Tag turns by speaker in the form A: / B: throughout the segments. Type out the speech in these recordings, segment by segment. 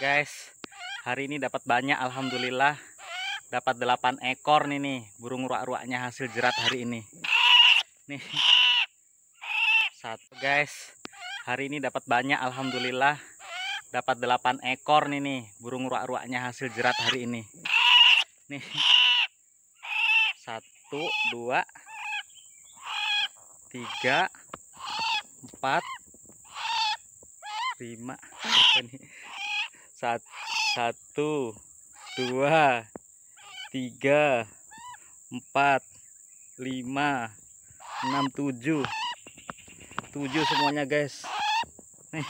A: guys hari ini dapat banyak alhamdulillah dapat 8 ekor nih nih burung ruak-ruaknya hasil jerat hari ini nih satu guys hari ini dapat banyak alhamdulillah dapat 8 ekor nih nih burung ruak-ruaknya hasil jerat hari ini nih satu dua tiga empat lima apa Sat satu dua tiga empat lima enam tujuh tujuh semuanya guys nih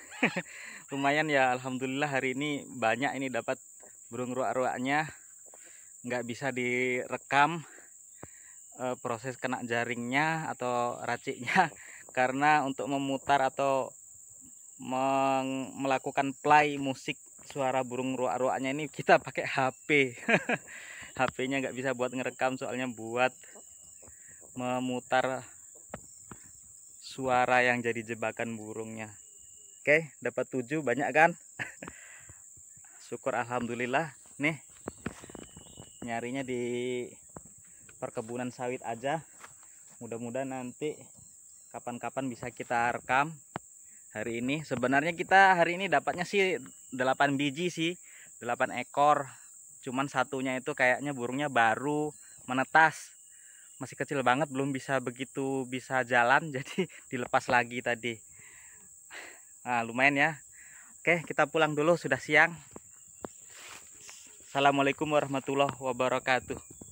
A: lumayan ya Alhamdulillah hari ini banyak ini dapat burung ruak-ruaknya nggak bisa direkam e, proses kena jaringnya atau raciknya karena untuk memutar atau melakukan play musik suara burung ruak-ruaknya ini kita pakai HP HP-nya nggak bisa buat ngerekam soalnya buat memutar suara yang jadi jebakan burungnya oke dapat 7 banyak kan syukur Alhamdulillah nih nyarinya di perkebunan sawit aja mudah-mudahan nanti kapan-kapan bisa kita rekam hari ini sebenarnya kita hari ini dapatnya sih 8 biji sih 8 ekor cuman satunya itu kayaknya burungnya baru menetas masih kecil banget belum bisa begitu bisa jalan jadi dilepas lagi tadi nah, lumayan ya oke kita pulang dulu sudah siang Assalamualaikum warahmatullahi wabarakatuh